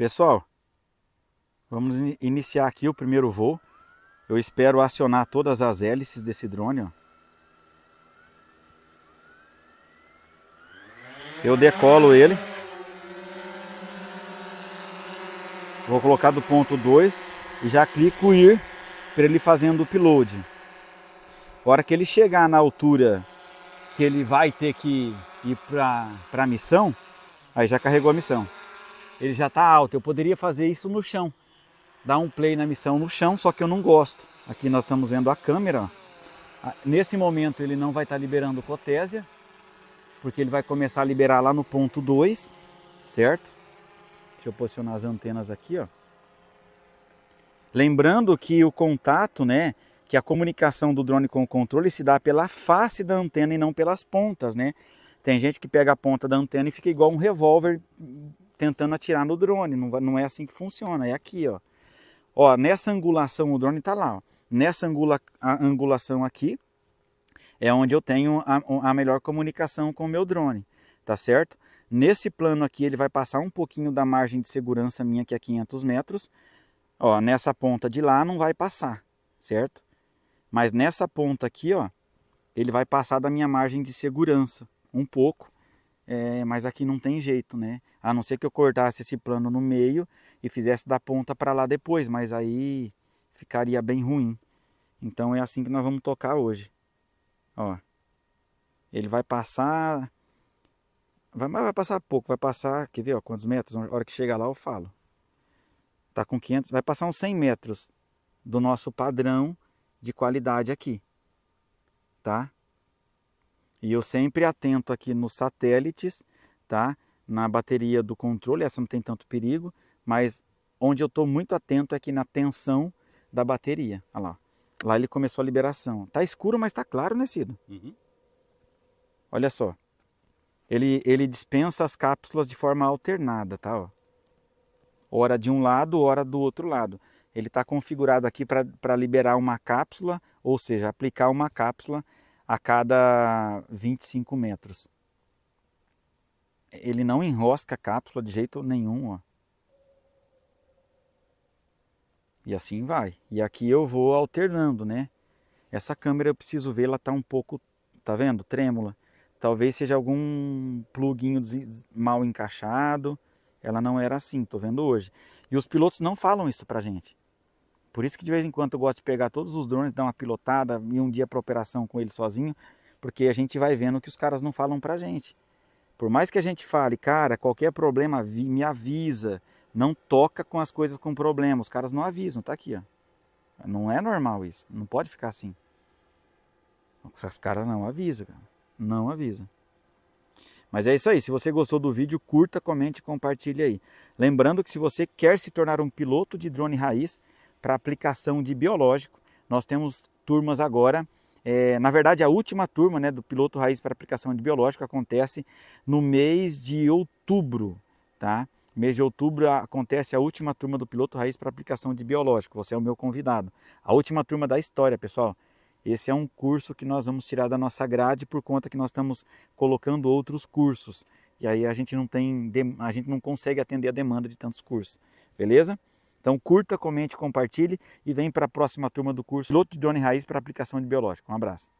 Pessoal, vamos iniciar aqui o primeiro voo. Eu espero acionar todas as hélices desse drone. Ó. Eu decolo ele. Vou colocar do ponto 2 e já clico ir para ele fazendo o upload. A hora que ele chegar na altura que ele vai ter que ir para a missão, aí já carregou a missão ele já está alto. Eu poderia fazer isso no chão, dar um play na missão no chão, só que eu não gosto. Aqui nós estamos vendo a câmera. Nesse momento ele não vai estar tá liberando cotésia, porque ele vai começar a liberar lá no ponto 2, certo? Deixa eu posicionar as antenas aqui, ó. Lembrando que o contato, né, que a comunicação do drone com o controle se dá pela face da antena e não pelas pontas, né? Tem gente que pega a ponta da antena e fica igual um revólver tentando atirar no drone, não, não é assim que funciona, é aqui, ó. Ó, nessa angulação o drone está lá, ó. Nessa angula, angulação aqui é onde eu tenho a, a melhor comunicação com o meu drone, tá certo? Nesse plano aqui ele vai passar um pouquinho da margem de segurança minha que é 500 metros. Ó, nessa ponta de lá não vai passar, certo? Mas nessa ponta aqui, ó, ele vai passar da minha margem de segurança um pouco. É, mas aqui não tem jeito, né? A não ser que eu cortasse esse plano no meio e fizesse da ponta para lá depois, mas aí ficaria bem ruim. Então é assim que nós vamos tocar hoje. Ó, ele vai passar, vai, mas vai passar pouco, vai passar, quer ver ó, quantos metros? Na hora que chegar lá eu falo. Tá com 500, vai passar uns 100 metros do nosso padrão de qualidade aqui, tá? E eu sempre atento aqui nos satélites, tá? Na bateria do controle, essa não tem tanto perigo, mas onde eu estou muito atento é aqui na tensão da bateria. Olha lá. Lá ele começou a liberação. Tá escuro, mas tá claro, né, Cido? Uhum. Olha só. Ele, ele dispensa as cápsulas de forma alternada, tá? Ó. Hora de um lado, hora do outro lado. Ele está configurado aqui para liberar uma cápsula, ou seja, aplicar uma cápsula a cada 25 metros. Ele não enrosca a cápsula de jeito nenhum. Ó. E assim vai. E aqui eu vou alternando, né? Essa câmera eu preciso ver, ela tá um pouco, tá vendo? Trêmula. Talvez seja algum pluguinho mal encaixado. Ela não era assim, tô vendo hoje. E os pilotos não falam isso pra gente. Por isso que de vez em quando eu gosto de pegar todos os drones, dar uma pilotada e um dia para operação com ele sozinho, porque a gente vai vendo que os caras não falam para gente. Por mais que a gente fale, cara, qualquer problema me avisa, não toca com as coisas com problema, os caras não avisam, tá aqui, ó. Não é normal isso, não pode ficar assim. Os caras não avisam, cara. não avisam. Mas é isso aí, se você gostou do vídeo, curta, comente e compartilhe aí. Lembrando que se você quer se tornar um piloto de drone raiz, para aplicação de biológico. Nós temos turmas agora, é, na verdade a última turma né, do piloto raiz para aplicação de biológico acontece no mês de outubro, tá? Mês de outubro acontece a última turma do piloto raiz para aplicação de biológico. Você é o meu convidado. A última turma da história, pessoal. Esse é um curso que nós vamos tirar da nossa grade por conta que nós estamos colocando outros cursos. E aí a gente não tem, a gente não consegue atender a demanda de tantos cursos. Beleza? Então curta, comente, compartilhe e vem para a próxima turma do curso Loto de Drone Raiz para Aplicação de Biológico. Um abraço.